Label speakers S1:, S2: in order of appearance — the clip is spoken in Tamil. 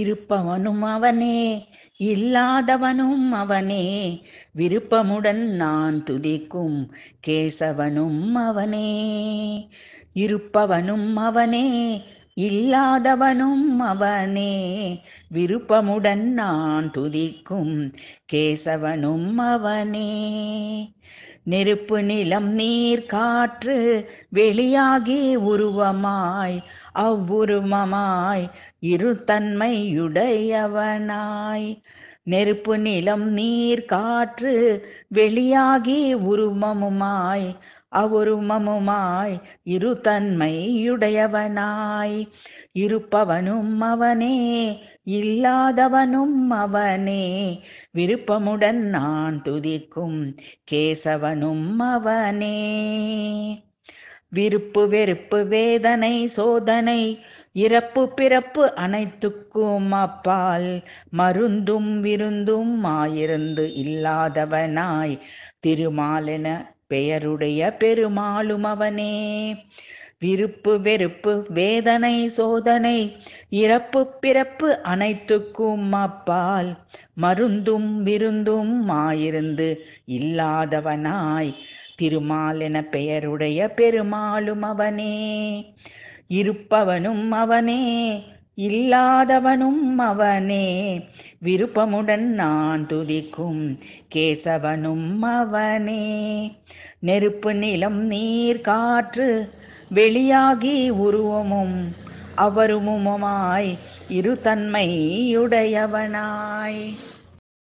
S1: இருப்பவனும் அவனே இல்லாதவனும் அவனே விருப்பமுடன் நான் துதிக்கும் கேசவனும் அவனே இருப்பவனும் அவனே இல்லாதவனும் அவனே விருப்பமுடன் நான் துதிக்கும் கேசவனும் அவனே நெருப்பு நிலம் நீர் காற்று வெளியாகி உருவமாய் அவ்வுருமமாய் இருத்தன்மையுடையவனாய் நெருப்பு நிலம் நீர் காற்று வெளியாகி உருமமுமாய் அவுருமமுமாய் இரு தன்மையுடையவனாய் இருப்பவனும் அவனே இல்லாதவனும் அவனே விருப்பமுடன் நான் துதிக்கும் கேசவனும் அவனே விருப்பு வெறுப்பு வேதனை சோதனை இறப்பு பிறப்பு அனைத்துக்கும் அப்பால் மருந்தும் விருந்தும் ஆயிருந்து இல்லாதவனாய் திருமாலென பெயருடைய பெருமாளும் அவனே விருப்பு வெறுப்பு வேதனை சோதனை இறப்பு பிறப்பு அனைத்துக்கும் அப்பால் மருந்தும் விருந்தும் ஆயிருந்து இல்லாதவனாய் திருமால் என பெயருடைய பெருமாளும் அவனே இருப்பவனும் அவனே இல்லாதவனும் அவனே விருப்பமுடன் நான் துதிக்கும் கேசவனும் அவனே நெருப்பு நிலம் நீர் காற்று வெளியாகி உருவமும் அவருமுமாய் இரு தன்மையுடையவனாய்